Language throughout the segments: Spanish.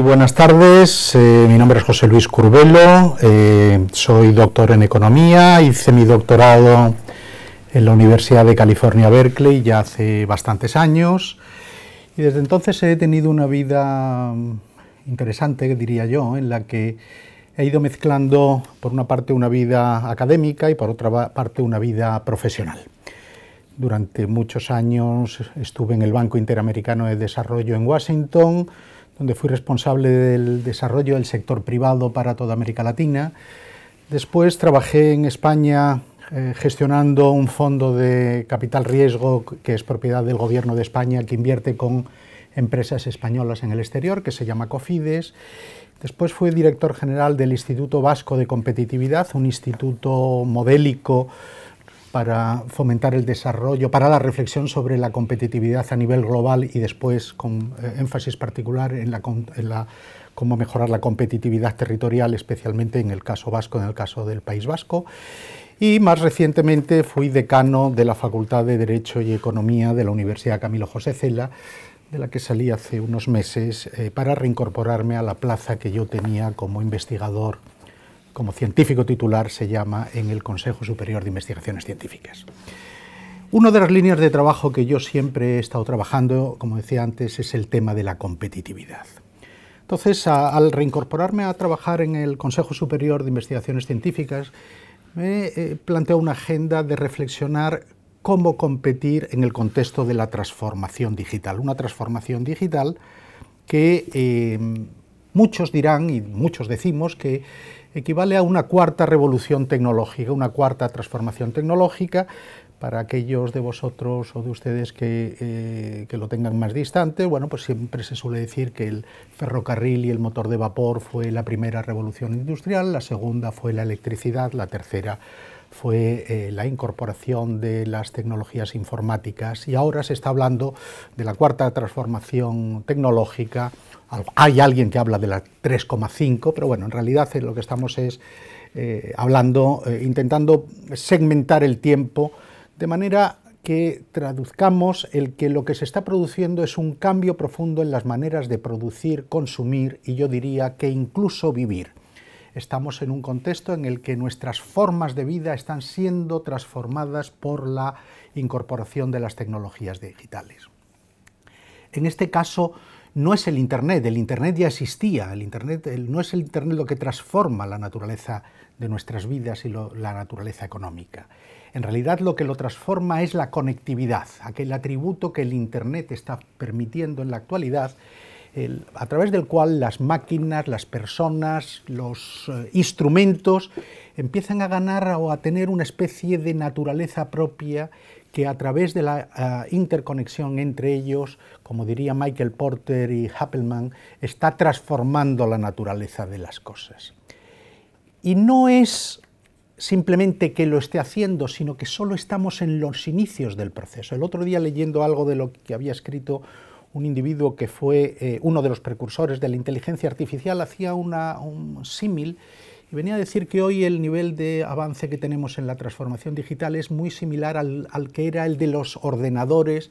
buenas tardes, eh, mi nombre es José Luis Curbelo, eh, soy doctor en economía, hice mi doctorado en la Universidad de California, Berkeley, ya hace bastantes años, y desde entonces he tenido una vida mm, interesante, diría yo, en la que he ido mezclando, por una parte, una vida académica y por otra parte, una vida profesional. Durante muchos años estuve en el Banco Interamericano de Desarrollo en Washington, donde fui responsable del desarrollo del sector privado para toda América Latina. Después trabajé en España eh, gestionando un fondo de capital riesgo que es propiedad del gobierno de España que invierte con empresas españolas en el exterior, que se llama COFIDES. Después fui director general del Instituto Vasco de Competitividad, un instituto modélico para fomentar el desarrollo, para la reflexión sobre la competitividad a nivel global y después con eh, énfasis particular en la, cómo mejorar la competitividad territorial, especialmente en el caso vasco, en el caso del País Vasco. Y más recientemente fui decano de la Facultad de Derecho y Economía de la Universidad Camilo José Cela, de la que salí hace unos meses, eh, para reincorporarme a la plaza que yo tenía como investigador como científico titular se llama en el Consejo Superior de Investigaciones Científicas. Una de las líneas de trabajo que yo siempre he estado trabajando, como decía antes, es el tema de la competitividad. Entonces, al reincorporarme a trabajar en el Consejo Superior de Investigaciones Científicas, me eh, planteo una agenda de reflexionar cómo competir en el contexto de la transformación digital. Una transformación digital que eh, muchos dirán y muchos decimos que equivale a una cuarta revolución tecnológica, una cuarta transformación tecnológica, para aquellos de vosotros o de ustedes eh, que, lo tengan más distante, bueno, pues siempre se suele decir que el ferrocarril y el motor de vapor fue la primera revolución industrial, la segunda fue la electricidad, la tercera fue eh, la incorporación de las tecnologías informáticas y ahora se está hablando de la cuarta transformación tecnológica hay alguien que habla de la 3,5, pero bueno, en realidad eh, lo que estamos es eh, hablando, eh, intentando segmentar el tiempo de manera que traduzcamos el que lo que se está produciendo es un cambio profundo en las maneras de producir, consumir y yo diría que incluso vivir. Estamos en un contexto en el que nuestras formas de vida están siendo transformadas por la incorporación de las tecnologías digitales. En este caso, no es el Internet, el Internet ya existía, el Internet, no es el Internet lo que transforma la naturaleza de nuestras vidas y la naturaleza económica. En realidad lo que lo transforma es la conectividad, aquel atributo que el Internet está permitiendo en la actualidad, a través del cual las máquinas, las personas, los eh, instrumentos empiezan a ganar o a tener una especie de naturaleza propia que a través de la eh, interconexión entre ellos, como diría Michael Porter y Happelman, está transformando la naturaleza de las cosas. Y no es simplemente que lo esté haciendo, sino que solo estamos en los inicios del proceso. El otro día leyendo algo de lo que había escrito un individuo que fue eh, uno de los precursores de la inteligencia artificial, hacía un símil venía a decir que hoy el nivel de avance que tenemos en la transformación digital es muy similar al, que era el de los ordenadores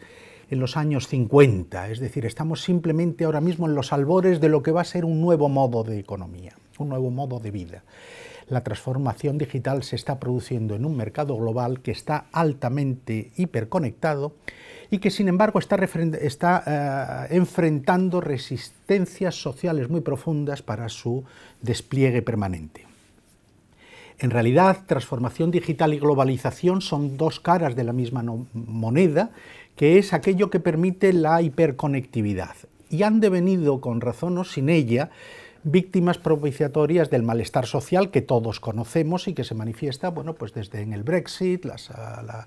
en los años 50. Es decir, estamos simplemente ahora mismo en los albores de lo que va a ser un nuevo modo de economía, un nuevo modo de vida. La transformación digital se está produciendo en un mercado global que está altamente hiperconectado y que sin embargo está, eh, enfrentando resistencias sociales muy profundas para su despliegue permanente. En realidad, transformación digital y globalización son dos caras de la misma moneda, que es aquello que permite la hiperconectividad. Y han devenido, con razón o sin ella, víctimas propiciatorias del malestar social que todos conocemos y que se manifiesta bueno, pues desde en el Brexit, ah,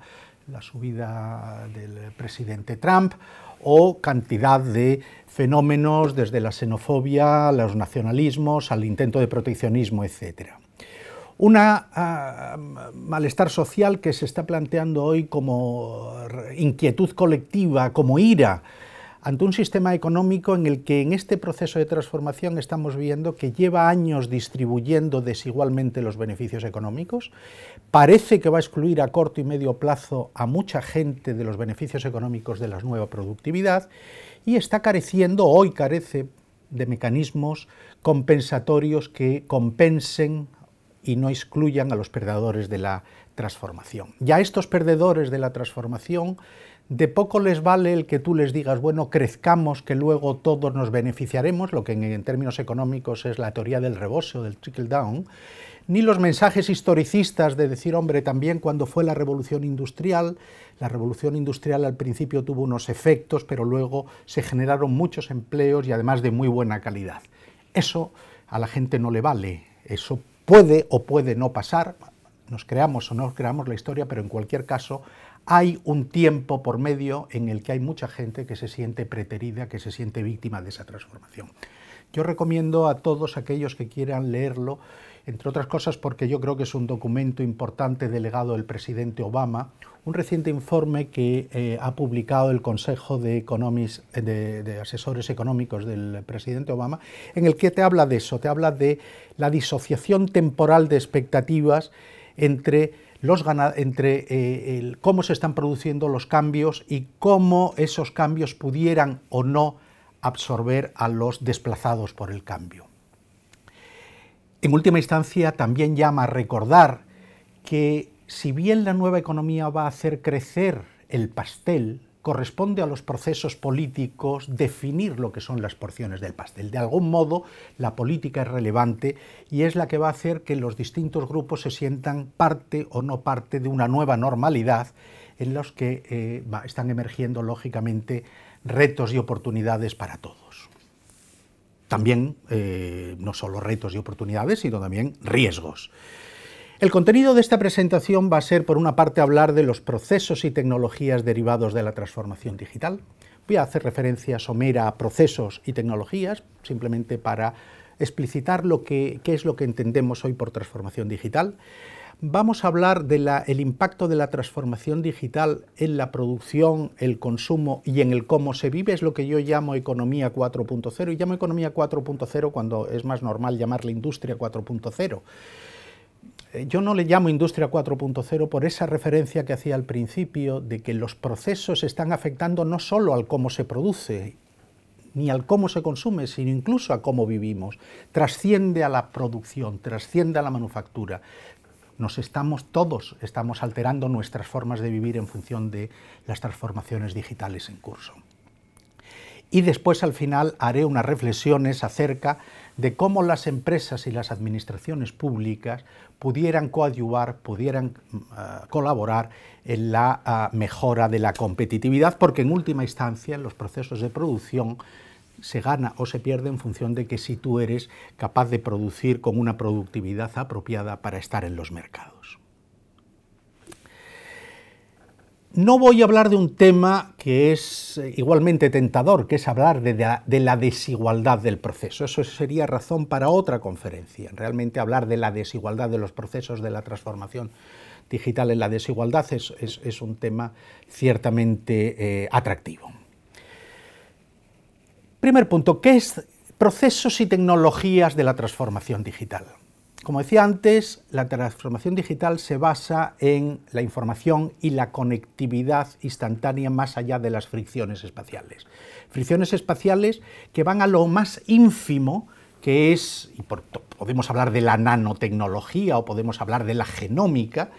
la, subida del presidente Trump o cantidad de fenómenos desde la xenofobia, los nacionalismos, al intento de proteccionismo, etcétera una ah, malestar social que se está planteando hoy como inquietud colectiva, como ira, ante un sistema económico en el que en este proceso de transformación estamos viendo que lleva años distribuyendo desigualmente los beneficios económicos, parece que va a excluir a corto y medio plazo a mucha gente de los beneficios económicos de la nueva productividad y está careciendo, hoy carece de mecanismos compensatorios que compensen y no excluyan a los perdedores de la transformación. Ya estos perdedores de la transformación, de poco les vale el que tú les digas, bueno, crezcamos, que luego todos nos beneficiaremos, lo que en, términos económicos es la teoría del rebose o del trickle-down, ni los mensajes historicistas de decir, hombre, también cuando fue la revolución industrial, la revolución industrial al principio tuvo unos efectos, pero luego se generaron muchos empleos y además de muy buena calidad. Eso a la gente no le vale, eso puede o puede no pasar, nos creamos o no creamos la historia, pero en cualquier caso hay un tiempo por medio en el que hay mucha gente que se siente preterida, que se siente víctima de esa transformación. Yo recomiendo a todos aquellos que quieran leerlo, entre otras cosas porque yo creo que es un documento importante delegado del presidente Obama, un reciente informe que eh, ha publicado el Consejo de, Asesores Económicos del presidente Obama, en el que te habla de eso, te habla de la disociación temporal de expectativas entre, los, entre eh, cómo se están produciendo los cambios y cómo esos cambios pudieran o no absorber a los desplazados por el cambio. En última instancia, también llama a recordar que si bien la nueva economía va a hacer crecer el pastel, corresponde a los procesos políticos definir lo que son las porciones del pastel. De algún modo, la política es relevante y es la que va a hacer que los distintos grupos se sientan parte o no parte de una nueva normalidad en los que eh, están emergiendo, lógicamente, retos y oportunidades para todos. También, eh, no solo retos y oportunidades, sino también riesgos. El contenido de esta presentación va a ser, por una parte, hablar de los procesos y tecnologías derivados de la transformación digital. Voy a hacer referencia somera a procesos y tecnologías, simplemente para explicitar lo que, qué es lo que entendemos hoy por transformación digital. Vamos a hablar del impacto de la transformación digital en la producción, el consumo y en el cómo se vive. Es lo que yo llamo economía 4.0 y llamo economía 4.0 cuando es más normal llamarla industria 4.0. Eh, yo no le llamo industria 4.0 por esa referencia que hacía al principio de que los procesos están afectando no solo al cómo se produce ni al cómo se consume, sino incluso a cómo vivimos. Trasciende a la producción, trasciende a la manufactura. Nos estamos todos estamos alterando nuestras formas de vivir en función de las transformaciones digitales en curso. Y después al final haré unas reflexiones acerca de cómo las empresas y las administraciones públicas pudieran coadyuvar, pudieran mm, ah, colaborar en la ah, mejora de la competitividad, porque en última instancia en los procesos de producción se gana o se pierde en función de que si tú eres capaz de producir con una productividad apropiada para estar en los mercados. No voy a hablar de un tema que es eh, igualmente tentador, que es hablar de la, desigualdad del proceso. Eso sería razón para otra conferencia. Realmente hablar de la desigualdad de los procesos de la transformación digital en la desigualdad es, un tema ciertamente eh, atractivo. Primer punto, ¿qué es procesos y tecnologías de la transformación digital? Como decía antes, la transformación digital se basa en la información y la conectividad instantánea más allá de las fricciones espaciales. Fricciones espaciales que van a lo más ínfimo que es, y podemos hablar de la nanotecnología o podemos hablar de la genómica,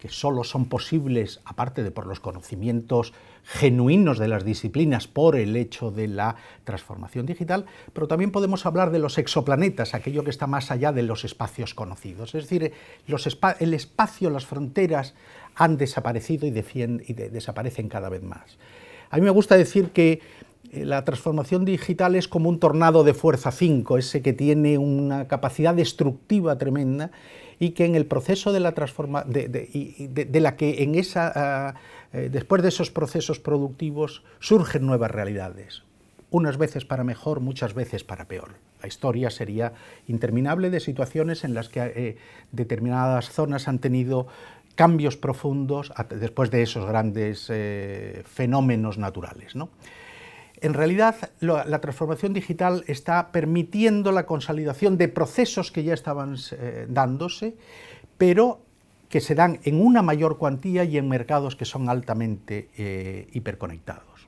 que solo son posibles, aparte de por los conocimientos genuinos de las disciplinas por el hecho de la transformación digital, pero también podemos hablar de los exoplanetas, aquello que está más allá de los espacios conocidos. Es decir, el espacio, las fronteras han desaparecido y, desaparecen cada vez más. A mí me gusta decir que eh, la transformación digital es como un tornado de fuerza 5, ese que tiene una capacidad destructiva tremenda y que en el proceso de la, transformación, de, de la que en esa ah, eh, después de esos procesos productivos surgen nuevas realidades, unas veces para mejor, muchas veces para peor. La historia sería interminable de situaciones en las que eh, determinadas zonas han tenido cambios profundos después de esos grandes eh, fenómenos naturales. En realidad, la transformación digital está permitiendo la consolidación de procesos que ya estaban dándose, pero que se dan en una mayor cuantía y en mercados que son altamente eh, hiperconectados.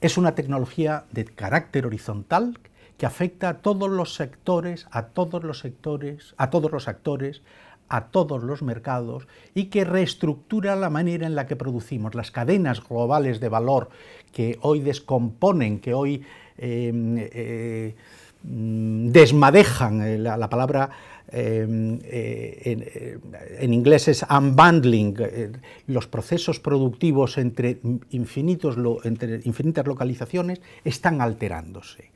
Es una tecnología de carácter horizontal que afecta a todos los sectores, a todos los sectores, a todos los actores, a todos los mercados y que reestructura la manera en la que producimos. Las cadenas globales de valor que hoy descomponen, que hoy eh, eh, mm, desmadejan, la, la palabra Em, eh, eh, en, inglés es unbundling, eh, los procesos productivos entre, infinitos, entre infinitas localizaciones están alterándose.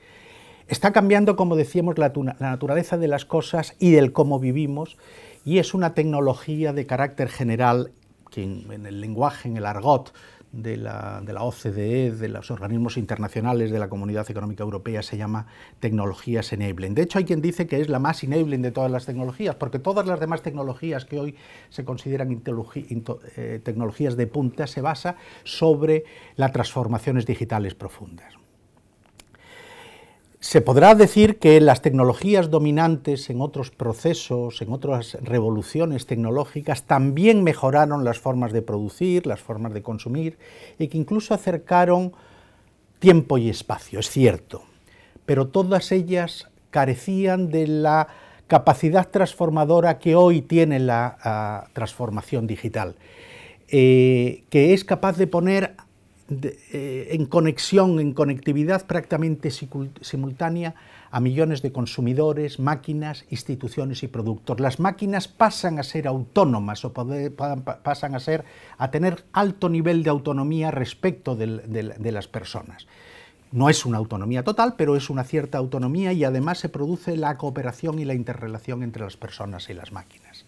Está cambiando, como decíamos, la, naturaleza de las cosas y del cómo vivimos, y es una tecnología de carácter general, que en el lenguaje, en el argot de la, OCDE, e, de los organismos internacionales de la Comunidad Económica Europea, se llama tecnologías enabling. De hecho, hay quien dice que es la más enabling de todas las tecnologías, porque todas las demás tecnologías que hoy se consideran eh, tecnologías de punta se basa sobre las transformaciones digitales profundas. Se podrá decir que las tecnologías dominantes en otros procesos, en otras revoluciones tecnológicas, también mejoraron las formas de producir, las formas de consumir y que incluso acercaron tiempo y espacio, es cierto, pero todas ellas carecían de la capacidad transformadora que hoy tiene la ah, transformación digital, eh, que es capaz de poner eh, en conexión, en conectividad prácticamente simultánea a millones de consumidores, máquinas, instituciones y productos. Las máquinas pasan a ser autónomas o pasan a, ser, a tener alto nivel de autonomía respecto de las personas. No es una autonomía total, pero es una cierta autonomía y además se produce la cooperación y la interrelación entre las personas y las máquinas.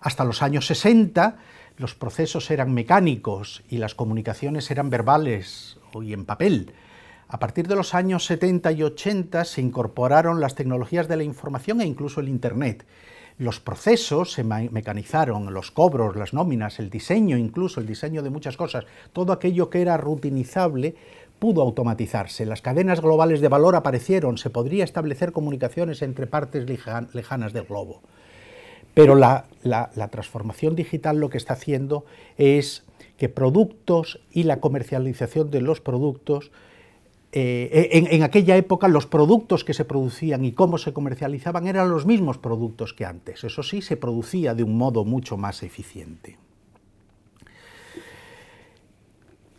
Hasta los años 60, los procesos eran mecánicos y las comunicaciones eran verbales y en papel. A partir de los años 70 y 80 se incorporaron las tecnologías de la información e incluso el Internet. Los procesos se mecanizaron, los cobros, las nóminas, el diseño, incluso el diseño de muchas cosas, todo aquello que era rutinizable pudo automatizarse. Las cadenas globales de valor aparecieron, se podría establecer comunicaciones entre partes lejanas del globo. Pero la, transformación digital lo que está haciendo es que productos y la comercialización de los productos eh, e, en, aquella época los productos que se producían y cómo se comercializaban eran los mismos productos que antes. Eso sí, se producía de un modo mucho más eficiente.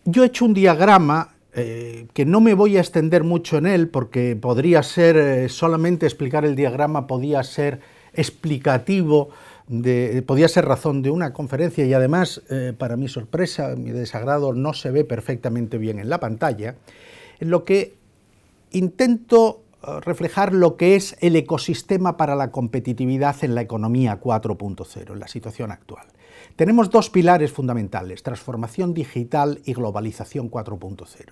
Yo he hecho un diagrama eh, que no me voy a extender mucho en él porque podría ser, eh, solamente explicar el diagrama podía ser explicativo, de, podía ser razón de una conferencia y además, eh, para mi sorpresa, mi desagrado, no se ve perfectamente bien en la pantalla, en lo que intento eh, reflejar lo que es el ecosistema para la competitividad en la economía 4.0, en la situación actual. Tenemos dos pilares fundamentales, transformación digital y globalización 4.0.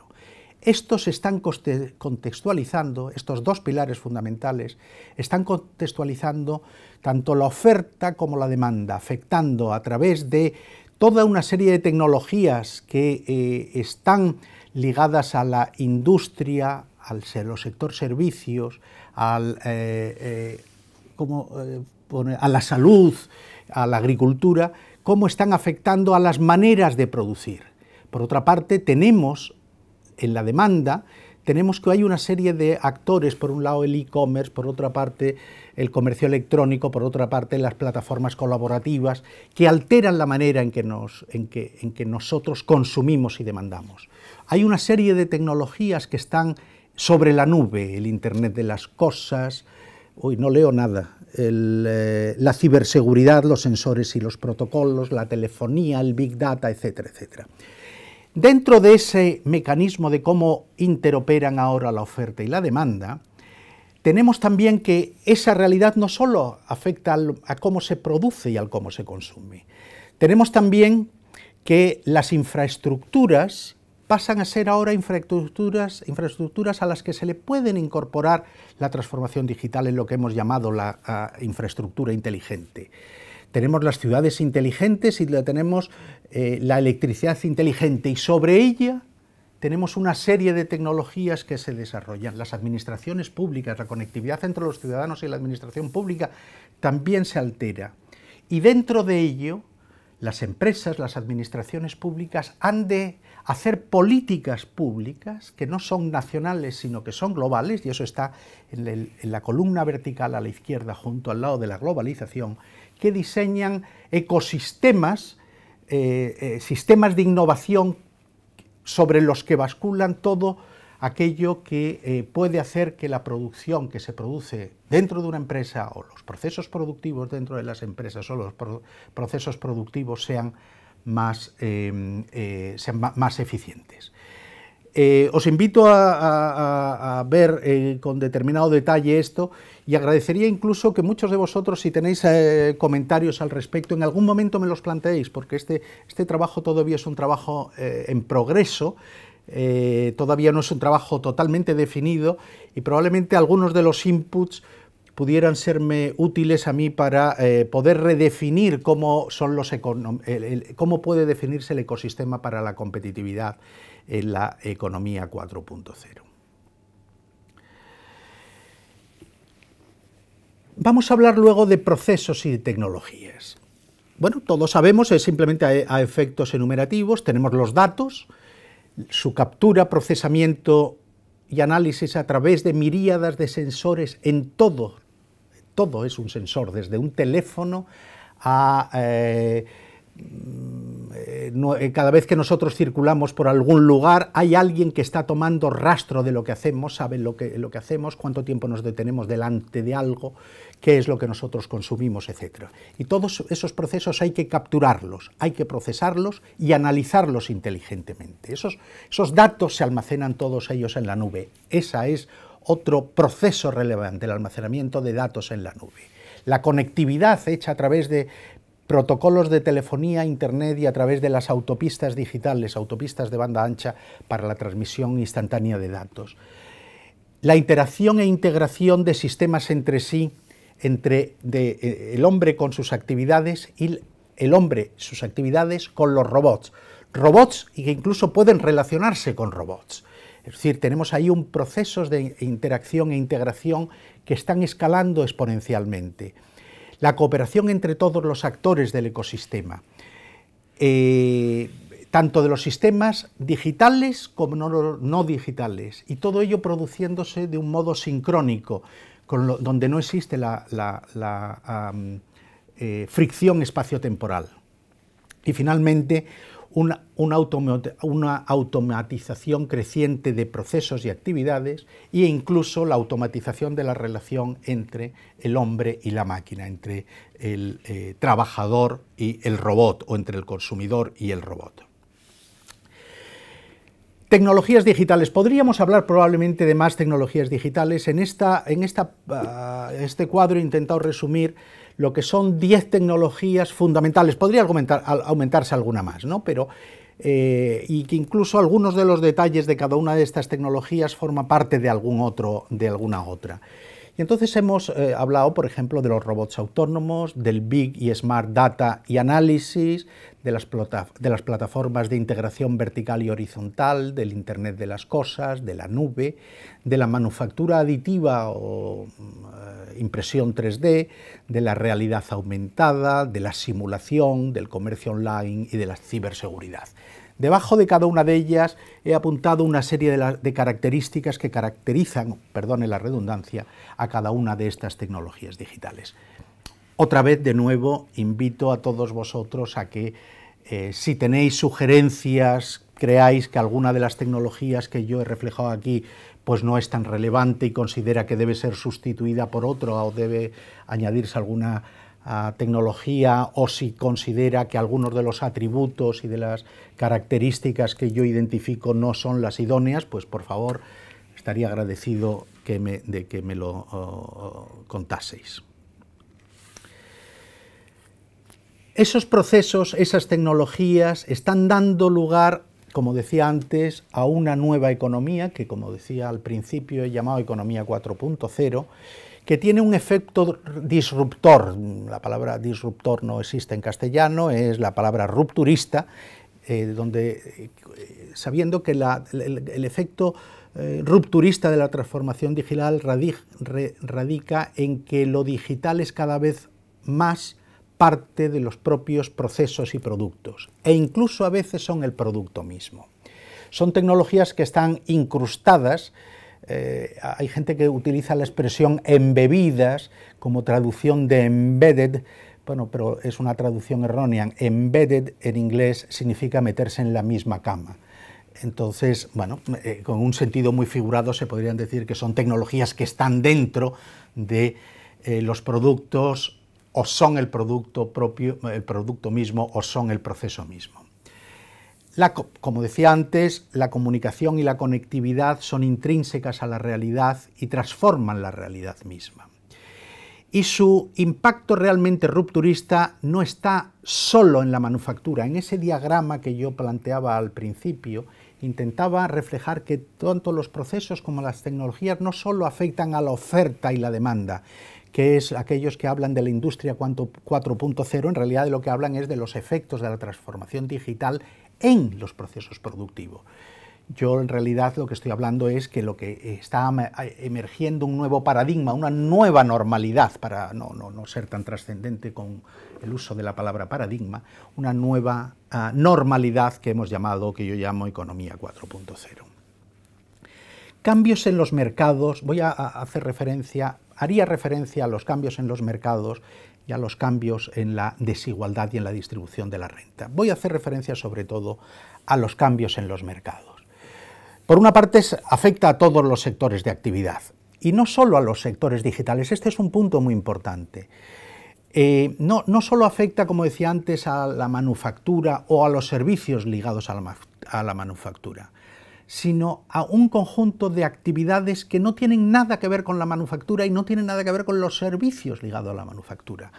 Estos están contextualizando, estos dos pilares fundamentales, están contextualizando tanto la oferta como la demanda, afectando a través de toda una serie de tecnologías que eh, están ligadas a la industria, al sector servicios, eh, eh, a la salud, a la agricultura, cómo están afectando a las maneras de producir. Por otra parte, tenemos en la demanda, tenemos que hay una serie de actores, por un lado el e-commerce, por otra parte el comercio electrónico, por otra parte las plataformas colaborativas, que alteran la manera en que, en que, nosotros consumimos y demandamos. Hay una serie de tecnologías que están sobre la nube, el Internet de las Cosas, uy, no leo nada, eh, la ciberseguridad, los sensores y los protocolos, la telefonía, el Big Data, etcétera, etcétera. Dentro de ese mecanismo de cómo interoperan ahora la oferta y la demanda, tenemos también que esa realidad no solo afecta a cómo se produce y al cómo se consume, tenemos también que las infraestructuras pasan a ser ahora infraestructuras, infraestructuras a las que se le pueden incorporar la transformación digital en lo que hemos llamado la ah, infraestructura inteligente. Tenemos las ciudades inteligentes y tenemos eh, la electricidad inteligente y sobre ella tenemos una serie de tecnologías que se desarrollan. Las administraciones públicas, la conectividad entre los ciudadanos y la administración pública también se altera. Y dentro de ello, las empresas, las administraciones públicas han de hacer políticas públicas que no son nacionales, sino que son globales, y eso está en la columna vertical a la izquierda, junto al lado de la globalización, que diseñan ecosistemas, eh, eh, sistemas de innovación sobre los que basculan todo aquello que eh, puede hacer que la producción que se produce dentro de una empresa o los procesos productivos dentro de las empresas o los procesos productivos sean sean más eficientes. Eh, os invito a, ver eh, con determinado detalle esto y agradecería incluso que muchos de vosotros, si tenéis eh, comentarios al respecto, en algún momento me los planteéis, porque este, este trabajo todavía es un trabajo en progreso. todavía no es un trabajo totalmente definido y probablemente algunos de los inputs pudieran serme útiles a mí para poder redefinir cómo, son los cómo puede definirse el ecosistema para la competitividad en la economía 4.0. Vamos a hablar luego de procesos y de tecnologías. Bueno, todos sabemos, es simplemente a, efectos enumerativos, tenemos los datos, su captura, procesamiento y análisis a través de miríadas de sensores en todo. Todo es un sensor, desde un teléfono a... Eh, eh, eh, cada vez que nosotros circulamos por algún lugar, hay alguien que está tomando rastro de lo que hacemos, sabe lo que, lo que hacemos, cuánto tiempo nos detenemos delante de algo, qué es lo que nosotros consumimos, etc. Y todos esos procesos hay que capturarlos, hay que procesarlos y analizarlos inteligentemente. Esos, esos datos se almacenan todos ellos en la nube. Esa es otro proceso relevante, el almacenamiento de datos en la nube la conectividad hecha a través de protocolos de telefonía, internet y a través de las autopistas digitales, autopistas de banda ancha para la transmisión instantánea de datos. La interacción e integración de sistemas entre sí, entre eh, el hombre con sus actividades y el hombre, sus actividades con los robots. Robots y que incluso pueden relacionarse con robots. Es decir, tenemos ahí un proceso de interacción e integración que están escalando exponencialmente la cooperación entre todos los actores del ecosistema, eh, tanto de los sistemas digitales como no, digitales, y todo ello produciéndose de un modo sincrónico, donde no existe la, eh, fricción espaciotemporal. Y finalmente, una, automatización creciente de procesos y actividades e incluso la automatización de la relación entre el hombre y la máquina, entre el eh, trabajador y el robot o entre el consumidor y el robot. Tecnologías digitales. Podríamos hablar probablemente de más tecnologías digitales. En, en ah, este cuadro he intentado resumir lo que son 10 tecnologías fundamentales. Podría aumentarse alguna más, ¿no? Pero, eh, y que incluso algunos de los detalles de cada una de estas tecnologías forma parte de, algún otro, de alguna otra. Y entonces hemos eh, hablado, por ejemplo, de los robots autónomos, del Big y Smart Data y Análisis, de las, plataformas de integración vertical y horizontal, del Internet de las Cosas, de la nube, de la manufactura aditiva o eh, impresión 3D, de la realidad aumentada, de la simulación, del comercio online y de la ciberseguridad. Debajo de cada una de ellas he apuntado una serie de, características que caracterizan, perdone la redundancia, a cada una de estas tecnologías digitales. Otra vez, de nuevo, invito a todos vosotros a que eh, si tenéis sugerencias, creáis que alguna de las tecnologías que yo he reflejado aquí pues no es tan relevante y considera que debe ser sustituida por otra o debe añadirse alguna ah, tecnología o si considera que algunos de los atributos y de las características que yo identifico no son las idóneas, pues por favor estaría agradecido que me, de que me lo oh, contaseis. esos procesos, esas tecnologías están dando lugar, como decía antes, a una nueva economía, que como decía al principio he llamado economía 4.0, que tiene un efecto disruptor, la palabra disruptor no existe en castellano, es la palabra rupturista, eh, donde eh, sabiendo que el, efecto eh, rupturista de la transformación digital radica en que lo digital es cada vez más parte de los propios procesos y productos, e incluso a veces son el producto mismo. Son tecnologías que están incrustadas, eh, hay gente que utiliza la expresión embebidas como traducción de embedded, bueno, pero es una traducción errónea. Embedded en inglés significa meterse en la misma cama. Entonces, bueno, eh, con un sentido muy figurado se podrían decir que son tecnologías que están dentro de eh, los productos o son el producto propio, el producto mismo o son el proceso mismo. La, como decía antes, la comunicación y la conectividad son intrínsecas a la realidad y transforman la realidad misma. Y su impacto realmente rupturista no está solo en la manufactura. En ese diagrama que yo planteaba al principio, intentaba reflejar que tanto los procesos como las tecnologías no solo afectan a la oferta y la demanda, que es aquellos que hablan de la industria 4.0, en realidad de lo que hablan es de los efectos de la transformación digital en los procesos productivos. Yo en realidad lo que estoy hablando es que lo que está emergiendo un nuevo paradigma, una nueva normalidad, para no, no, ser tan trascendente con el uso de la palabra paradigma, una nueva ah, normalidad que hemos llamado, que yo llamo economía 4.0. Cambios en los mercados, voy a hacer referencia, haría referencia a los cambios en los mercados y a los cambios en la desigualdad y en la distribución de la renta. Voy a hacer referencia sobre todo a los cambios en los mercados. Por una parte, afecta a todos los sectores de actividad y no solo a los sectores digitales. Este es un punto muy importante. Eh, no, no, solo afecta, como decía antes, a la manufactura o a los servicios ligados a la manufactura sino a un conjunto de actividades que no tienen nada que ver con la manufactura y no tienen nada que ver con los servicios ligados a la manufactura.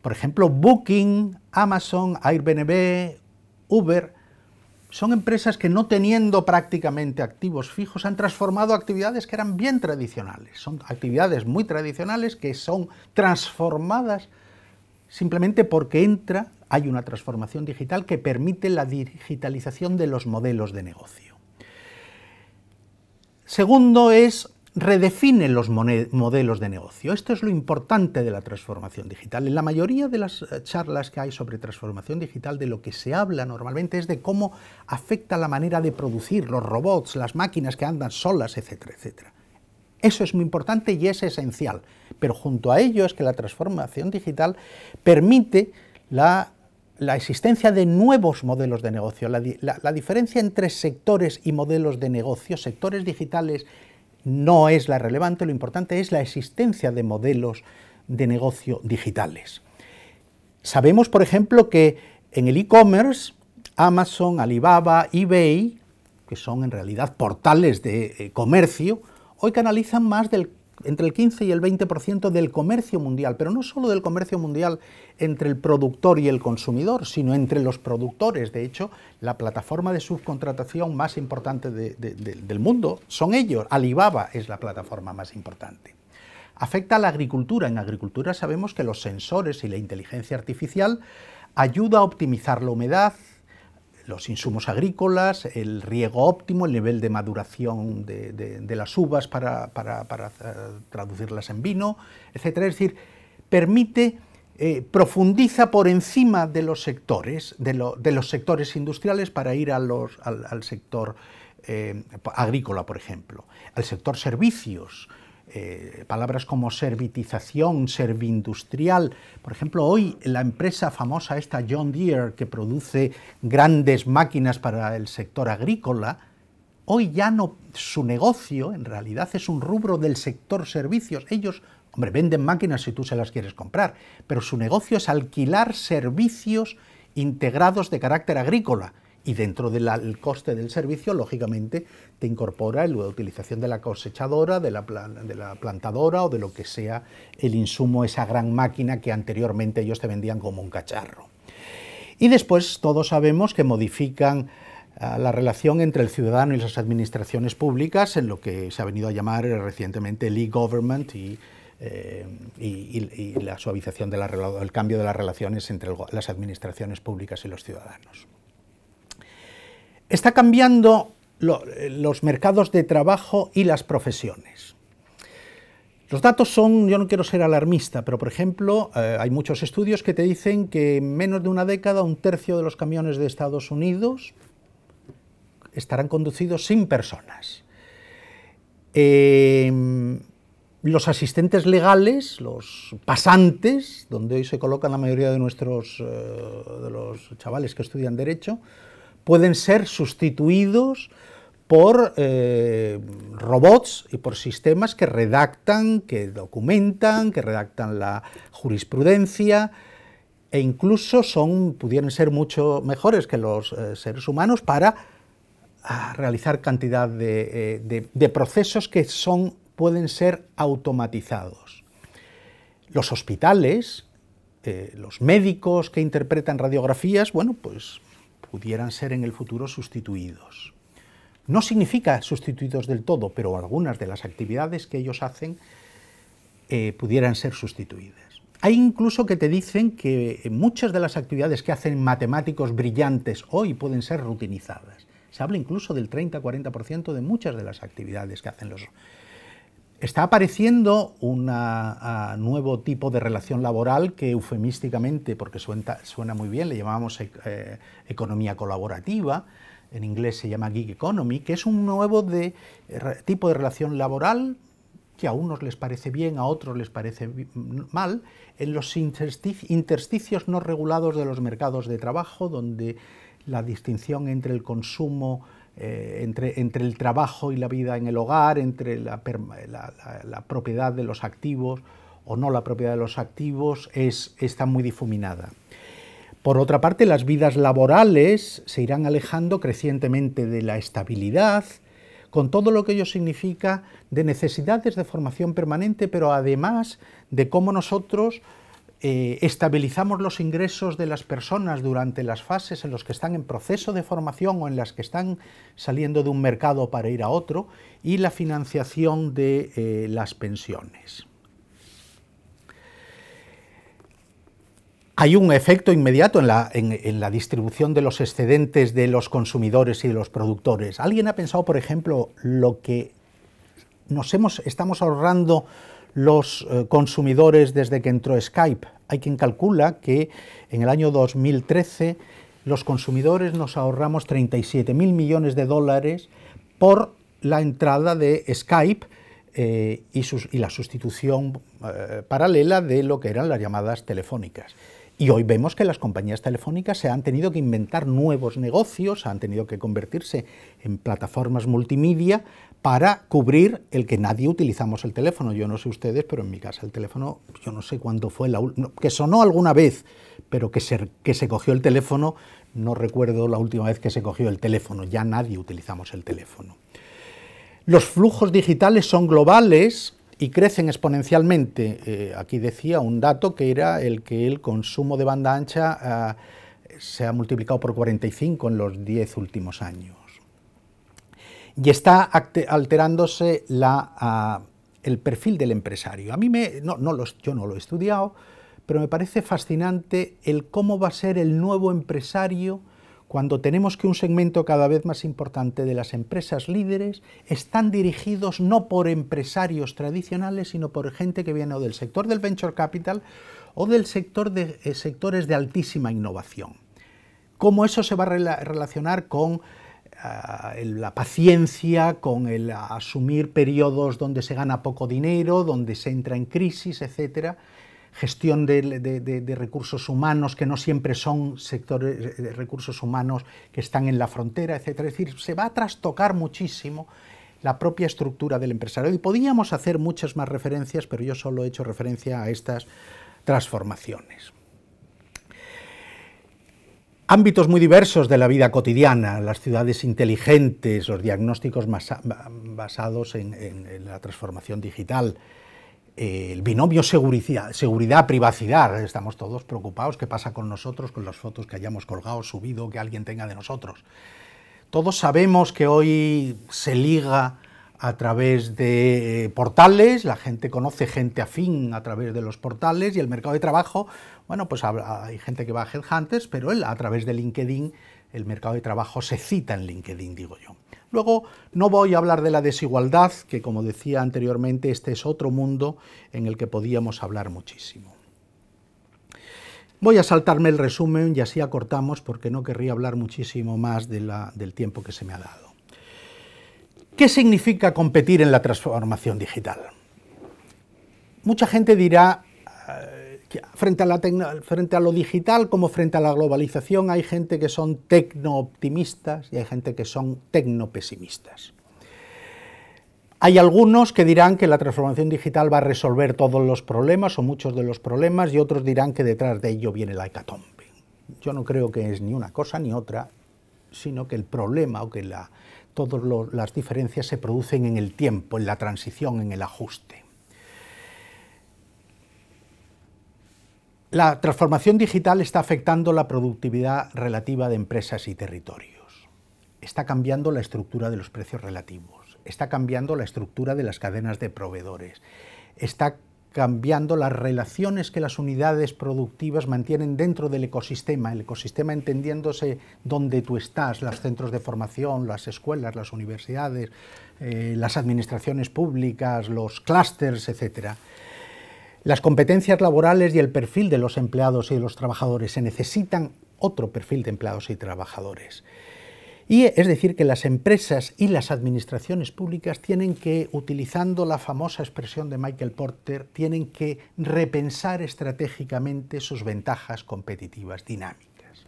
Por ejemplo, Booking, Amazon, Airbnb, Uber, son empresas que no teniendo prácticamente activos fijos han transformado actividades que eran bien tradicionales. Son actividades muy tradicionales que son transformadas simplemente porque entra, hay una transformación digital que permite la digitalización de los modelos de negocio. Segundo es redefine los modelos de negocio. Esto es lo importante de la transformación digital. En la mayoría de las eh, charlas que hay sobre transformación digital, de lo que se habla normalmente es de cómo afecta la manera de producir, los robots, las máquinas que andan solas, etcétera, etcétera. Eso es muy importante y es esencial. Pero junto a ello es que la transformación digital permite la la existencia de nuevos modelos de negocio, la, diferencia entre sectores y modelos de negocio, sectores digitales no es la relevante, lo importante es la existencia de modelos de negocio digitales. Sabemos, por ejemplo, que en el e-commerce, Amazon, Alibaba, eBay, que son en realidad portales de eh, comercio, hoy canalizan más del entre el 15 y el 20% del comercio mundial, pero no solo del comercio mundial entre el productor y el consumidor, sino entre los productores. De hecho, la plataforma de subcontratación más importante del mundo son ellos. Alibaba es la plataforma más importante. Afecta a la agricultura. En agricultura sabemos que los sensores y la inteligencia artificial ayuda a optimizar la humedad, los insumos agrícolas, el riego óptimo, el nivel de maduración de, las uvas para, eh, traducirlas en vino, etc. Es decir, permite, eh, profundiza por encima de los sectores, de, los sectores industriales para ir al, sector eh, agrícola, por ejemplo, al sector servicios, eh, palabras como servitización, servindustrial. Por ejemplo, hoy la empresa famosa esta John Deere, que produce grandes máquinas para el sector agrícola, hoy ya no, su negocio en realidad es un rubro del sector servicios. Ellos, hombre, venden máquinas si tú se las quieres comprar, pero su negocio es alquilar servicios integrados de carácter agrícola y dentro del coste del servicio, lógicamente, te incorpora la utilización de la cosechadora, de la, plantadora o de lo que sea el insumo, esa gran máquina que anteriormente ellos te vendían como un cacharro. Y después todos sabemos que modifican ah, la relación entre el ciudadano y las administraciones públicas en lo que se ha venido a llamar recientemente el e-government y, eh, la suavización del cambio de las relaciones entre las administraciones públicas y los ciudadanos está cambiando los mercados de trabajo y las profesiones. Los datos son, yo no quiero ser alarmista, pero por ejemplo, eh, hay muchos estudios que te dicen que en menos de una década un tercio de los camiones de Estados Unidos estarán conducidos sin personas. Eh, los asistentes legales, los pasantes, donde hoy se colocan la mayoría de nuestros eh, de los chavales que estudian derecho, pueden ser sustituidos por eh, robots y por sistemas que redactan, que documentan, que redactan la jurisprudencia e incluso son, pudieran ser mucho mejores que los eh, seres humanos para ah, realizar cantidad eh, de, procesos que son, pueden ser automatizados. Los hospitales, los médicos que interpretan radiografías, bueno, pues pudieran ser en el futuro sustituidos. No significa sustituidos del todo, pero algunas de las actividades que ellos hacen eh, pudieran ser sustituidas. Hay incluso que te dicen que muchas de las actividades que hacen matemáticos brillantes hoy pueden ser rutinizadas. Se habla incluso del 30-40% de muchas de las actividades que hacen los Está apareciendo un ah, nuevo tipo de relación laboral que eufemísticamente, porque suena, muy bien, le llamamos eh, economía colaborativa, en inglés se llama gig economy, que es un nuevo tipo de relación laboral que a unos les parece bien, a otros les parece mal, en los intersticios no regulados de los mercados de trabajo, donde la distinción entre el consumo eh, entre, entre, el trabajo y la vida en el hogar, entre la, propiedad de los activos o no la propiedad de los activos, está muy difuminada. Por otra parte, las vidas laborales se irán alejando crecientemente de la estabilidad, con todo lo que ello significa de necesidades de formación permanente, pero además de cómo nosotros eh, estabilizamos los ingresos de las personas durante las fases en las que están en proceso de formación o en las que están saliendo de un mercado para ir a otro y la financiación de eh, las pensiones. Hay un efecto inmediato en la, en la, distribución de los excedentes de los consumidores y de los productores. ¿Alguien ha pensado, por ejemplo, lo que nos hemos, estamos ahorrando los eh, consumidores desde que entró Skype. Hay quien calcula que en el año 2013 los consumidores nos ahorramos 37.000 millones de dólares por la entrada de Skype eh, y, la sustitución eh, paralela de lo que eran las llamadas telefónicas. Y hoy vemos que las compañías telefónicas se han tenido que inventar nuevos negocios, han tenido que convertirse en plataformas multimedia para cubrir el que nadie utilizamos el teléfono. Yo no sé ustedes, pero en mi casa el teléfono, yo no sé cuándo fue la que sonó alguna vez, pero que se, que se cogió el teléfono, no recuerdo la última vez que se cogió el teléfono, ya nadie utilizamos el teléfono. Los flujos digitales son globales, y crecen exponencialmente. Eh, aquí decía un dato que era el que el consumo de banda ancha ah, se ha multiplicado por 45 en los 10 últimos años. Y está alterándose ah, el perfil del empresario. A mí me, los, yo no lo he estudiado, pero me parece fascinante el cómo va a ser el nuevo empresario cuando tenemos que un segmento cada vez más importante de las empresas líderes están dirigidos no por empresarios tradicionales, sino por gente que viene del sector del venture capital o del sector de eh, sectores de altísima innovación. ¿Cómo eso se va a relacionar con ah, la paciencia, con el asumir periodos donde se gana poco dinero, donde se entra en crisis, etcétera gestión de, recursos humanos, que no siempre son sectores eh, de recursos humanos que están en la frontera, etc. Es decir, se va a trastocar muchísimo la propia estructura del empresario. Y podíamos hacer muchas más referencias, pero yo solo he hecho referencia a estas transformaciones. Ámbitos muy diversos de la vida cotidiana, las ciudades inteligentes, los diagnósticos basados en la transformación digital, el binomio seguridad, privacidad, estamos todos preocupados, qué pasa con nosotros, con las fotos que hayamos colgado, subido, que alguien tenga de nosotros. Todos sabemos que hoy se liga a través de eh, portales, la gente conoce gente afín a través de los portales y el mercado de trabajo, bueno, pues hay gente que va a Headhunters, pero él a través de LinkedIn, el mercado de trabajo se cita en LinkedIn, digo yo. Luego no voy a hablar de la desigualdad, que como decía anteriormente, este es otro mundo en el que podíamos hablar muchísimo. Voy a saltarme el resumen y así acortamos porque no querría hablar muchísimo más del tiempo que se me ha dado. ¿Qué significa competir en la transformación digital? Mucha gente dirá, frente a, lo digital como frente a la globalización hay gente que son tecno-optimistas y hay gente que son tecno-pesimistas. Hay algunos que dirán que la transformación digital va a resolver todos los problemas o muchos de los problemas y otros dirán que detrás de ello viene la hecatombe. Yo no creo que es ni una cosa ni otra, sino que el problema o que todas las diferencias se producen en el tiempo, en la transición, en el ajuste. La transformación digital está afectando la productividad relativa de empresas y territorios. Está cambiando la estructura de los precios relativos. Está cambiando la estructura de las cadenas de proveedores. Está cambiando las relaciones que las unidades productivas mantienen dentro del ecosistema, el ecosistema entendiéndose dónde tú estás, los centros de formación, las escuelas, las universidades, eh, las administraciones públicas, los clusters, etcétera. Las competencias laborales y el perfil de los empleados y los trabajadores se necesitan otro perfil de empleados y trabajadores. Y es decir, que las empresas y las administraciones públicas tienen que, utilizando la famosa expresión de Michael Porter, tienen que repensar estratégicamente sus ventajas competitivas dinámicas.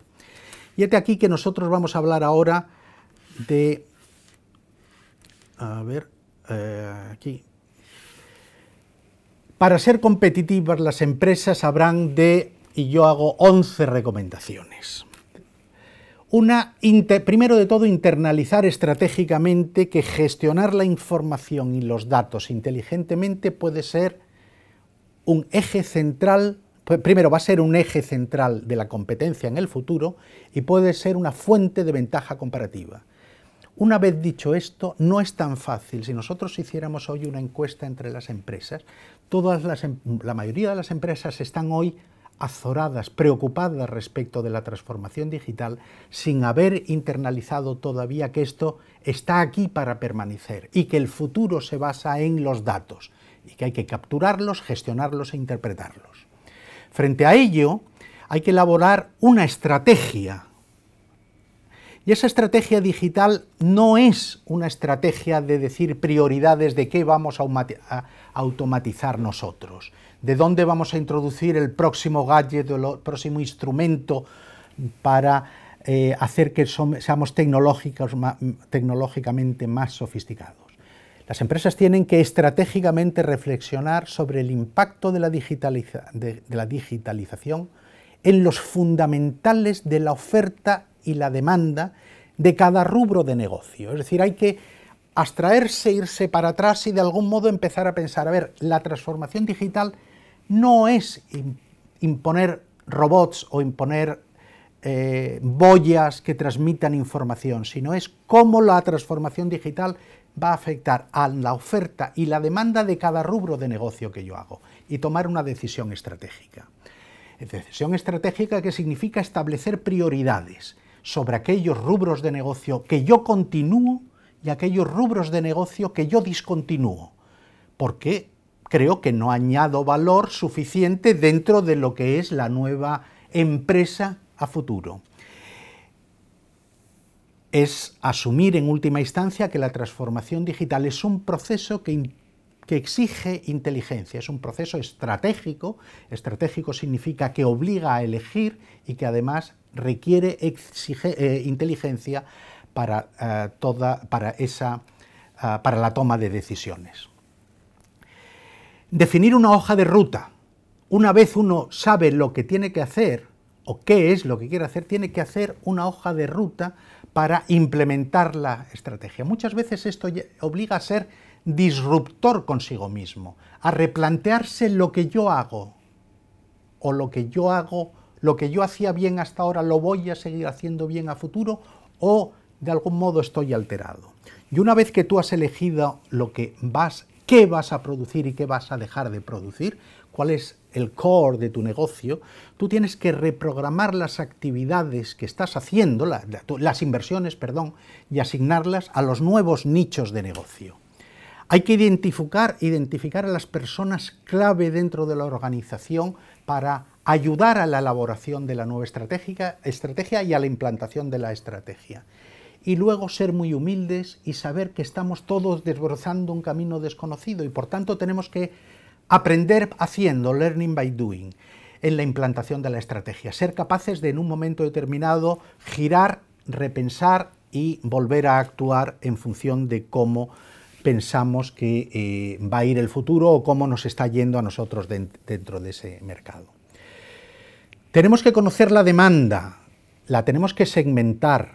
Y de aquí que nosotros vamos a hablar ahora de... A ver, eh, aquí para ser competitivas las empresas habrán de, y yo hago 11 recomendaciones. Una, primero de todo, internalizar estratégicamente que gestionar la información y los datos inteligentemente puede ser un eje central, pues primero va a ser un eje central de la competencia en el futuro y puede ser una fuente de ventaja comparativa. Una vez dicho esto, no es tan fácil. Si nosotros hiciéramos hoy una encuesta entre las empresas, todas em, la mayoría de las empresas están hoy azoradas, preocupadas respecto de la transformación digital, sin haber internalizado todavía que esto está aquí para permanecer y que el futuro se basa en los datos y que hay que capturarlos, gestionarlos e interpretarlos. Frente a ello, hay que elaborar una estrategia y esa estrategia digital no es una estrategia de decir prioridades de qué vamos a automatizar nosotros, de dónde vamos a introducir el próximo gadget o el próximo instrumento para eh, hacer que seamos tecnológicos, tecnológicamente más sofisticados. Las empresas tienen que estratégicamente reflexionar sobre el impacto de la, de la digitalización en los fundamentales de la oferta y la demanda de cada rubro de negocio. Es decir, hay que abstraerse, irse para atrás y de algún modo empezar a pensar, a ver, la transformación digital no es imponer robots o imponer eh, boyas que transmitan información, sino es cómo la transformación digital va a afectar a la oferta y la demanda de cada rubro de negocio que yo hago y tomar una decisión estratégica. Decisión estratégica que significa establecer prioridades, sobre aquellos rubros de negocio que yo continúo y aquellos rubros de negocio que yo discontinúo, porque creo que no añado valor suficiente dentro de lo que es la nueva empresa a futuro. Es asumir en última instancia que la transformación digital es un proceso que, exige inteligencia, es un proceso estratégico. Estratégico significa que obliga a elegir y que además requiere eh, inteligencia para, eh, toda, para, esa, eh, para la toma de decisiones. Definir una hoja de ruta. Una vez uno sabe lo que tiene que hacer o qué es lo que quiere hacer, tiene que hacer una hoja de ruta para implementar la estrategia. Muchas veces esto obliga a ser disruptor consigo mismo, a replantearse lo que yo hago o lo que yo hago lo que yo hacía bien hasta ahora lo voy a seguir haciendo bien a futuro o de algún modo estoy alterado. Y una vez que tú has elegido lo que vas, qué vas a producir y qué vas a dejar de producir, cuál es el core de tu negocio, tú tienes que reprogramar las actividades que estás haciendo, las inversiones, perdón, y asignarlas a los nuevos nichos de negocio. Hay que identificar, identificar a las personas clave dentro de la organización para ayudar a la elaboración de la nueva estrategia, estrategia y a la implantación de la estrategia. Y luego ser muy humildes y saber que estamos todos desbrozando un camino desconocido y por tanto tenemos que aprender haciendo, learning by doing, en la implantación de la estrategia. Ser capaces de en un momento determinado girar, repensar y volver a actuar en función de cómo pensamos que eh, va a ir el futuro o cómo nos está yendo a nosotros dentro de ese mercado. Tenemos que conocer la demanda, la tenemos que segmentar,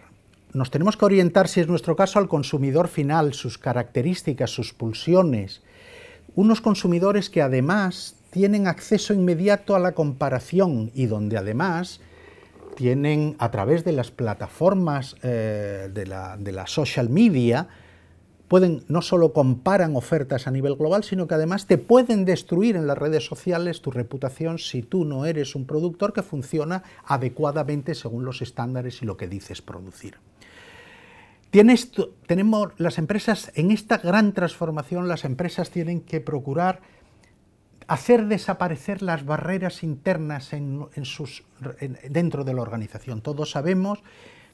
nos tenemos que orientar, si es nuestro caso, al consumidor final, sus características, sus pulsiones. Unos consumidores que además tienen acceso inmediato a la comparación y donde además tienen a través de las plataformas eh, de la social media pueden, no solo comparan ofertas a nivel global, sino que además te pueden destruir en las redes sociales tu reputación si tú no eres un productor que funciona adecuadamente según los estándares y lo que dices producir. tenemos las empresas, en esta gran transformación, las empresas tienen que procurar hacer desaparecer las barreras internas dentro de la organización. Todos sabemos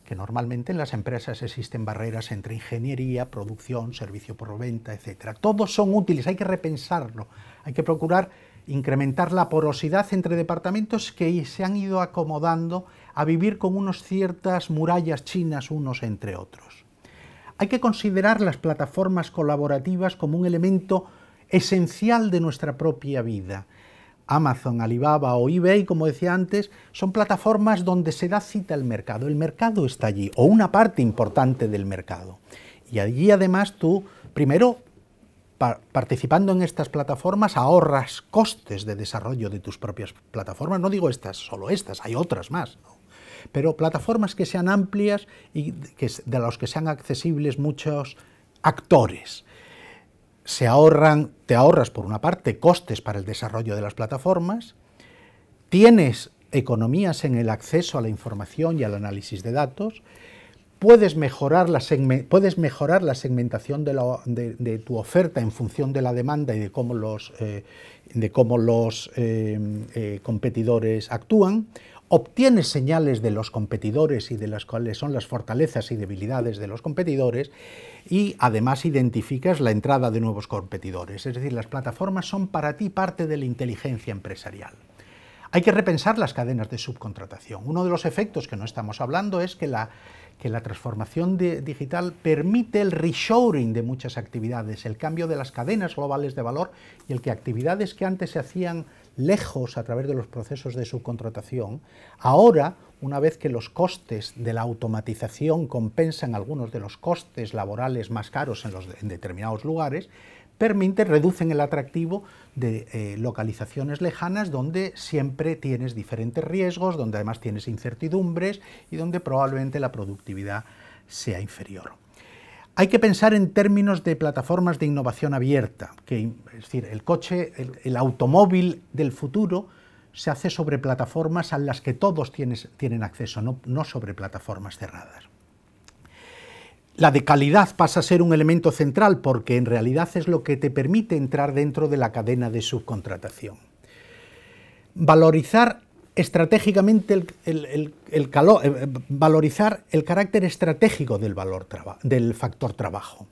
que normalmente en las empresas existen barreras entre ingeniería, producción, servicio por venta, etc. Todos son útiles, hay que repensarlo, hay que procurar incrementar la porosidad entre departamentos que se han ido acomodando a vivir con unas ciertas murallas chinas unos entre otros. Hay que considerar las plataformas colaborativas como un elemento esencial de nuestra propia vida Amazon, Alibaba o eBay, como decía antes, son plataformas donde se da cita al mercado. El mercado está allí, o una parte importante del mercado. Y allí además tú, primero, participando en estas plataformas ahorras costes de desarrollo de tus propias plataformas. No digo estas, solo estas, hay otras más. Pero plataformas que sean amplias y de las que sean accesibles muchos actores se ahorran, te ahorras por una parte costes para el desarrollo de las plataformas, tienes economías en el acceso a la información y al análisis de datos, puedes mejorar la, puedes mejorar la segmentación de, tu oferta en función de la demanda y de cómo los, eh, de cómo los eh, eh, competidores actúan, obtienes señales de los competidores y de las cuales son las fortalezas y debilidades de los competidores y además identificas la entrada de nuevos competidores. Es decir, las plataformas son para ti parte de la inteligencia empresarial. Hay que repensar las cadenas de subcontratación. Uno de los efectos que no estamos hablando es que la, transformación digital permite el reshoring de muchas actividades, el cambio de las cadenas globales de valor y el que actividades que antes se hacían lejos a través de los procesos de subcontratación, ahora, una vez que los costes de la automatización compensan algunos de los costes laborales más caros en, determinados lugares, permite, reducen el atractivo de eh, localizaciones lejanas donde siempre tienes diferentes riesgos, donde además tienes incertidumbres y donde probablemente la productividad sea inferior. Hay que pensar en términos de plataformas de innovación abierta, que es decir, el coche, el, automóvil del futuro se hace sobre plataformas a las que todos tienen acceso, no, no sobre plataformas cerradas. La de calidad pasa a ser un elemento central porque en realidad es lo que te permite entrar dentro de la cadena de subcontratación. Valorizar estratégicamente el, eh, valorizar el carácter estratégico del, valor del factor trabajo.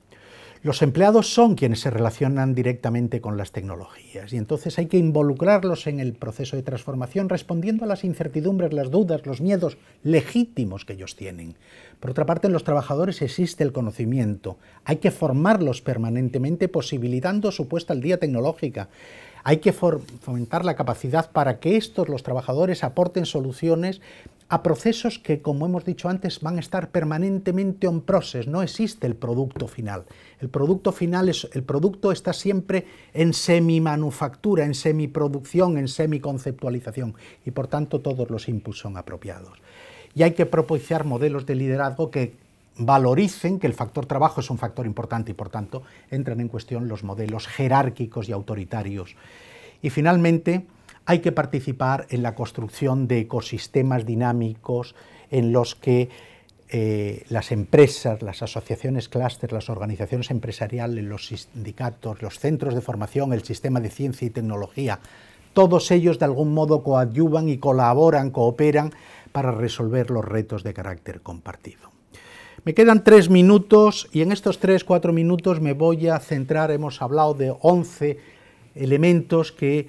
Los empleados son quienes se relacionan directamente con las tecnologías y entonces hay que involucrarlos en el proceso de transformación respondiendo a las incertidumbres, las dudas, los miedos legítimos que ellos tienen. Por otra parte, en los trabajadores existe el conocimiento, hay que formarlos permanentemente posibilitando su puesta al día tecnológica. Hay que fomentar la capacidad para que estos, los trabajadores, aporten soluciones a procesos que, como hemos dicho antes, van a estar permanentemente on process, no existe el producto final. El producto final es el producto está siempre en semi-manufactura, en semi-producción, en semi-conceptualización, y por tanto todos los impulsos son apropiados. Y hay que propiciar modelos de liderazgo que valoricen que el factor trabajo es un factor importante y por tanto entran en cuestión los modelos jerárquicos y autoritarios. Y finalmente, hay que participar en la construcción de ecosistemas dinámicos en los que eh, las empresas, las asociaciones clúster, las organizaciones empresariales, los sindicatos, los centros de formación, el sistema de ciencia y tecnología, todos ellos de algún modo coadyuvan y colaboran, cooperan para resolver los retos de carácter compartido. Me quedan tres minutos y en estos tres, cuatro minutos me voy a centrar, hemos hablado de 11 elementos que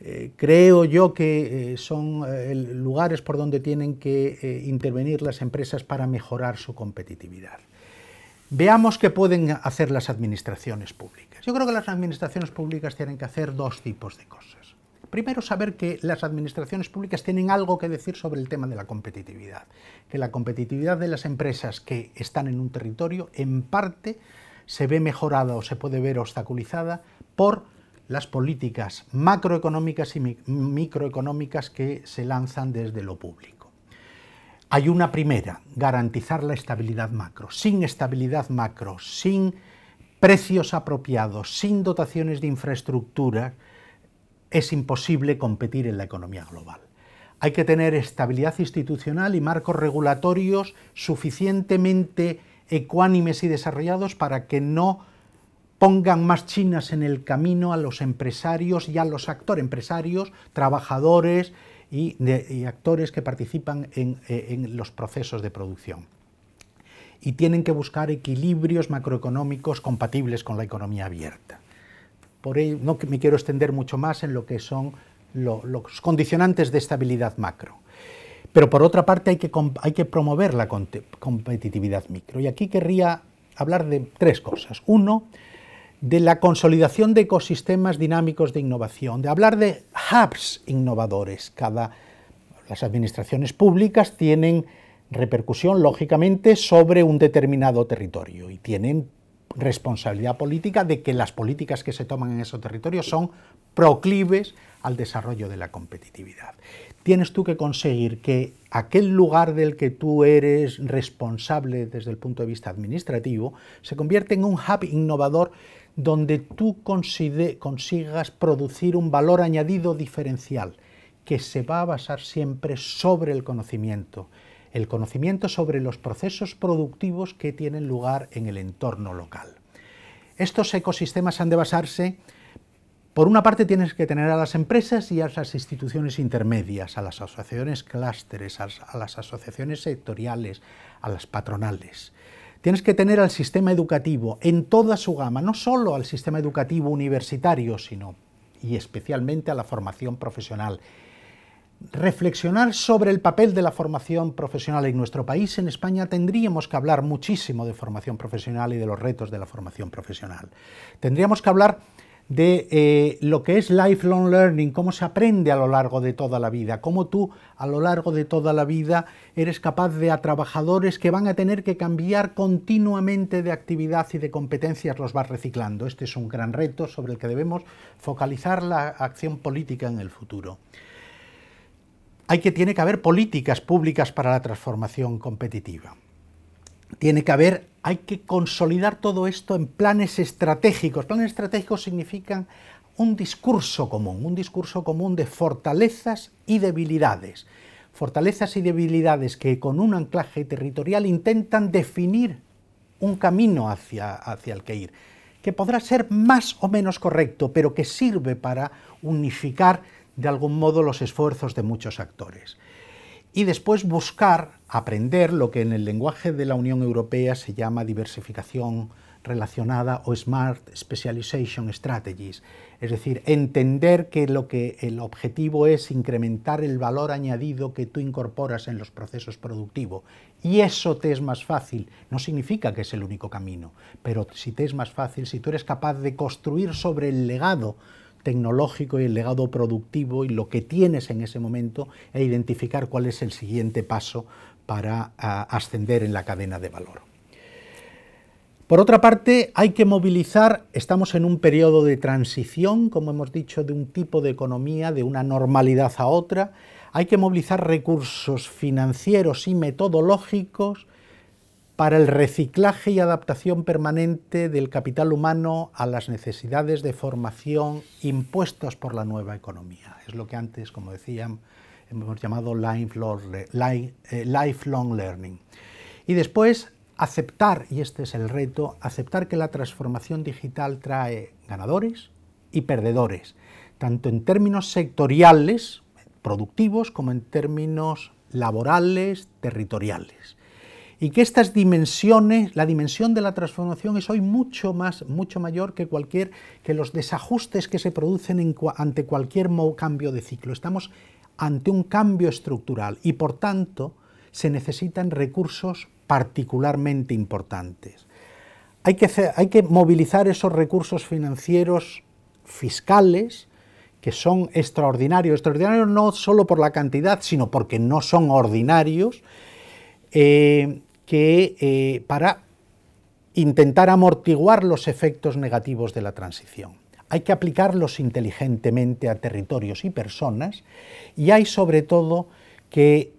eh, creo yo que eh, son eh, lugares por donde tienen que intervenir las empresas para mejorar su competitividad. Veamos qué pueden hacer las administraciones públicas. Yo creo que las administraciones públicas tienen que hacer dos tipos de cosas. Primero, saber que las administraciones públicas tienen algo que decir sobre el tema de la competitividad, que la competitividad de las empresas que están en un territorio en parte se ve mejorada o se puede ver obstaculizada por las políticas macroeconómicas y microeconómicas que se lanzan desde lo público. Hay una primera, garantizar la estabilidad macro. Sin estabilidad macro, sin precios apropiados, sin dotaciones de infraestructura, es imposible competir en la economía global. Hay que tener estabilidad institucional y marcos regulatorios suficientemente ecuánimes y desarrollados para que no pongan más chinas en el camino a los empresarios y a los actores, empresarios, trabajadores y, actores que participan eh, en los procesos de producción. Y tienen que buscar equilibrios macroeconómicos compatibles con la economía abierta. Por ello, no me quiero extender mucho más en lo que son los condicionantes de estabilidad macro. Pero por otra parte hay que, hay que promover la competitividad micro. Y aquí querría hablar de tres cosas. Uno, de la consolidación de ecosistemas dinámicos de innovación, de hablar de hubs innovadores. Cada, las administraciones públicas tienen repercusión, lógicamente, sobre un determinado territorio y tienen responsabilidad política de que las políticas que se toman en esos territorios son proclives al desarrollo de la competitividad. Tienes tú que conseguir que aquel lugar del que tú eres responsable desde el punto de vista administrativo se convierta en un hub innovador donde tú consigas producir un valor añadido diferencial que se va a basar siempre sobre el conocimiento, el conocimiento sobre los procesos productivos que tienen lugar en el entorno local. Estos ecosistemas han de basarse, por una parte tienes que tener a las empresas y a las instituciones intermedias, a las asociaciones clústeres, a, las asociaciones sectoriales, a las patronales. Tienes que tener al sistema educativo en toda su gama, no solo al sistema educativo universitario, sino y especialmente a la formación profesional reflexionar sobre el papel de la formación profesional en nuestro país, en España tendríamos que hablar muchísimo de formación profesional y de los retos de la formación profesional. Tendríamos que hablar de eh, lo que es lifelong learning, cómo se aprende a lo largo de toda la vida, cómo tú a lo largo de toda la vida eres capaz de a trabajadores que van a tener que cambiar continuamente de actividad y de competencias, los vas reciclando. Este es un gran reto sobre el que debemos focalizar la acción política en el futuro hay que, tiene que haber políticas públicas para la transformación competitiva. Tiene que haber, hay que consolidar todo esto en planes estratégicos. Planes estratégicos significan un discurso común, un discurso común de fortalezas y debilidades. Fortalezas y debilidades que con un anclaje territorial intentan definir un camino hacia, hacia el que ir, que podrá ser más o menos correcto, pero que sirve para unificar de algún modo los esfuerzos de muchos actores. Y después buscar, aprender lo que en el lenguaje de la Unión Europea se llama diversificación relacionada o Smart Specialization Strategies, es decir, entender que lo que el objetivo es incrementar el valor añadido que tú incorporas en los procesos productivos y eso te es más fácil, no significa que es el único camino, pero si te es más fácil, si tú eres capaz de construir sobre el legado tecnológico y el legado productivo y lo que tienes en ese momento e identificar cuál es el siguiente paso para ah, ascender en la cadena de valor. Por otra parte, hay que movilizar, estamos en un periodo de transición, como hemos dicho, de un tipo de economía, de una normalidad a otra, hay que movilizar recursos financieros y metodológicos para el reciclaje y adaptación permanente del capital humano a las necesidades de formación impuestas por la nueva economía. Es lo que antes, como decían, hemos llamado eh, lifelong learning. Y después, aceptar, y este es el reto, aceptar que la transformación digital trae ganadores y perdedores, tanto en términos sectoriales, productivos, como en términos laborales, territoriales y que estas dimensiones, la dimensión de la transformación es hoy mucho más, mucho mayor que cualquier, que los desajustes que se producen ante cualquier cambio de ciclo. Estamos ante un cambio estructural y por tanto se necesitan recursos particularmente importantes. Hay que, hay que movilizar esos recursos financieros fiscales que son extraordinarios, extraordinarios no solo por la cantidad, sino porque no son ordinarios, eh, que eh, para intentar amortiguar los efectos negativos de la transición. Hay que aplicarlos inteligentemente a territorios y personas y hay sobre todo que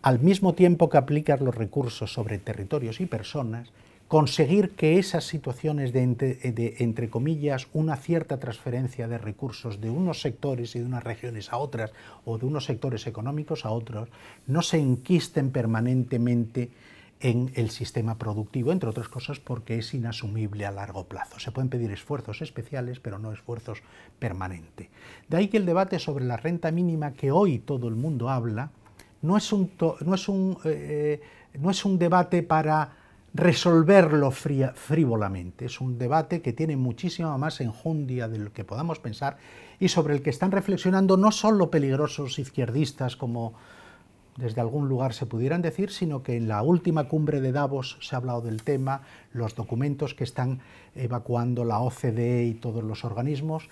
al mismo tiempo que aplicar los recursos sobre territorios y personas, conseguir que esas situaciones de, de, entre comillas, una cierta transferencia de recursos de unos sectores y de unas regiones a otras, o de unos sectores económicos a otros, no se enquisten permanentemente en el sistema productivo, entre otras cosas porque es inasumible a largo plazo. Se pueden pedir esfuerzos especiales, pero no esfuerzos permanentes. De ahí que el debate sobre la renta mínima que hoy todo el mundo habla, no es un, no es un, eh, no es un debate para resolverlo frívolamente. Es un debate que tiene muchísima más enjundia de lo que podamos pensar y sobre el que están reflexionando no solo peligrosos izquierdistas como desde algún lugar se pudieran decir, sino que en la última cumbre de Davos se ha hablado del tema, los documentos que están evacuando la OCDE y todos los organismos,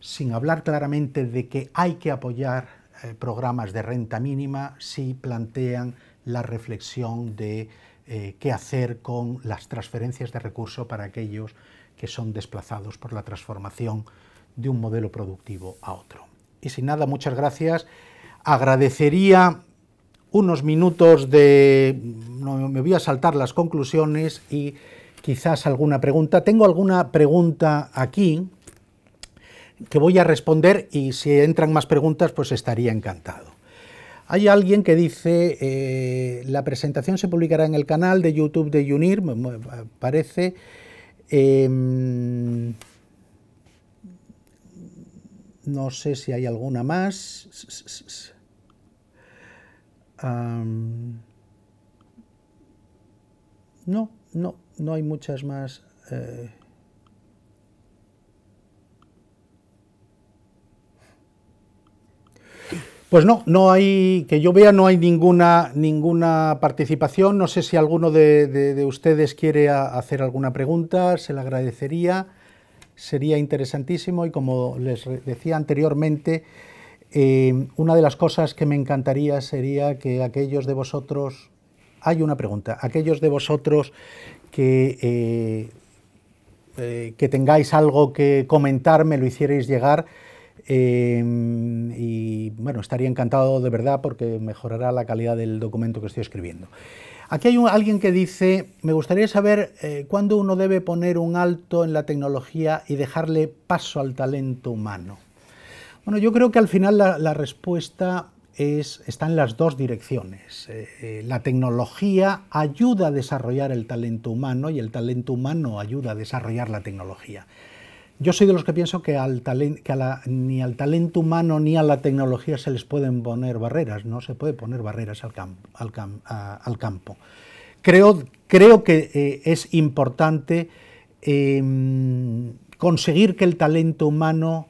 sin hablar claramente de que hay que apoyar eh, programas de renta mínima, si plantean la reflexión de eh, qué hacer con las transferencias de recursos para aquellos que son desplazados por la transformación de un modelo productivo a otro. Y sin nada, muchas gracias. Agradecería unos minutos de... No, me voy a saltar las conclusiones y quizás alguna pregunta. Tengo alguna pregunta aquí que voy a responder y si entran más preguntas pues estaría encantado. Hay alguien que dice, eh, la presentación se publicará en el canal de YouTube de Unir, me parece. Em, no sé si hay alguna más no, no, no hay muchas más. Eh, pues no, no hay, que yo vea, no hay ninguna, ninguna participación. No sé si alguno de, ustedes quiere hacer alguna pregunta, se la agradecería. Sería interesantísimo y como les decía anteriormente, eh, una de las cosas que me encantaría sería que aquellos de vosotros, hay una pregunta, aquellos de vosotros que, eh, eh, que tengáis algo que comentar, me lo hicierais llegar. y bueno, estaría encantado de verdad porque mejorará la calidad del documento que estoy escribiendo. Aquí hay alguien que dice, me gustaría saber cuándo uno debe poner un alto en la tecnología y dejarle paso al talento humano. Bueno, yo creo que al final la, respuesta está en las dos direcciones. Eh, eh, la tecnología ayuda a desarrollar el talento humano y el talento humano ayuda a desarrollar la tecnología. Yo soy de los que pienso que, ni al talento humano ni a la tecnología se les pueden poner barreras, no se puede poner barreras al, campo. Creo, creo que eh, es importante em, conseguir que el talento humano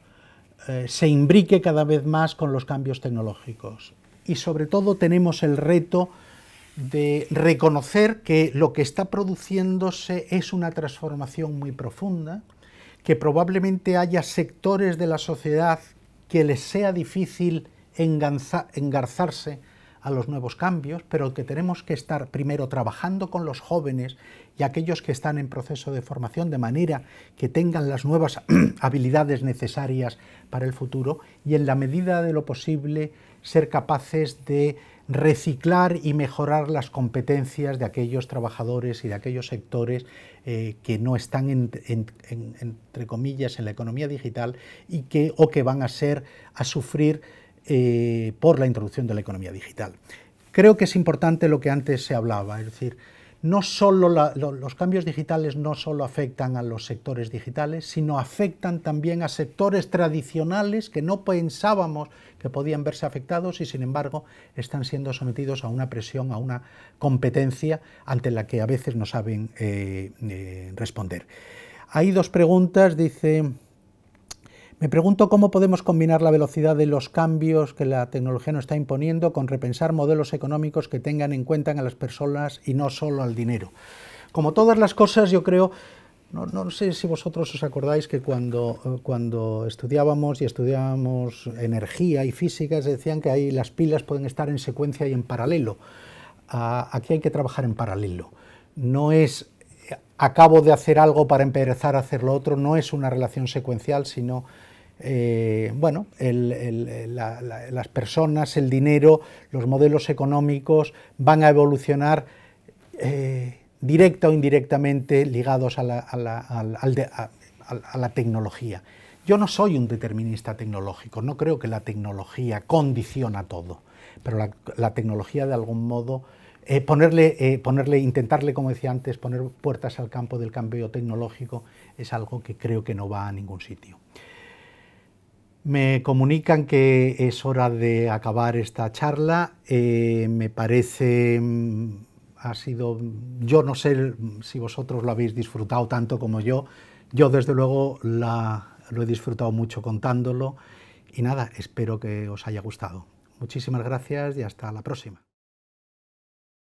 eh, se imbrique cada vez más con los cambios tecnológicos. Y sobre todo tenemos el reto de reconocer que lo que está produciéndose es una transformación muy profunda, que probablemente haya sectores de la sociedad que les sea difícil engarzarse a los nuevos cambios, pero que tenemos que estar primero trabajando con los jóvenes y aquellos que están en proceso de formación de manera que tengan las nuevas habilidades necesarias para el futuro y en la medida de lo posible ser capaces de reciclar y mejorar las competencias de aquellos trabajadores y de aquellos sectores eh, que no están entre comillas en la economía digital y o que van a ser a sufrir eh, por la introducción de la economía digital. Creo que es importante lo que antes se hablaba, es decir, no solo los cambios digitales no solo afectan a los sectores digitales, sino afectan también a sectores tradicionales que no pensábamos que podían verse afectados y sin embargo están siendo sometidos a una presión, a una competencia ante la que a veces no saben eh, eh, responder. Hay dos preguntas, dice... Me pregunto cómo podemos combinar la velocidad de los cambios que la tecnología nos está imponiendo con repensar modelos económicos que tengan en cuenta a las personas y no solo al dinero. Como todas las cosas, yo creo no, sé si vosotros os acordáis que cuando, eh, cuando estudiábamos y estudiábamos energía y física, se decían que ahí las pilas pueden estar en secuencia y en paralelo. aquí hay que trabajar en paralelo. No es eh, acabo de hacer algo para empezar a hacer lo otro, no es una relación secuencial, sino eh, bueno, las personas, el dinero, los modelos económicos van a evolucionar eh, directa o indirectamente ligados a la, tecnología. Yo no soy un determinista tecnológico, no creo que la tecnología condiciona todo, pero la, tecnología de algún modo eh, ponerle, ponerle, intentarle, como decía antes, poner puertas al campo del cambio tecnológico es algo que creo que no va a ningún sitio. Me comunican que es hora de acabar esta charla. Eh, me parece mm, ha sido, yo no sé si vosotros lo habéis disfrutado tanto como yo. Yo desde luego la, lo he disfrutado mucho contándolo y nada, espero que os haya gustado. Muchísimas gracias y hasta la próxima.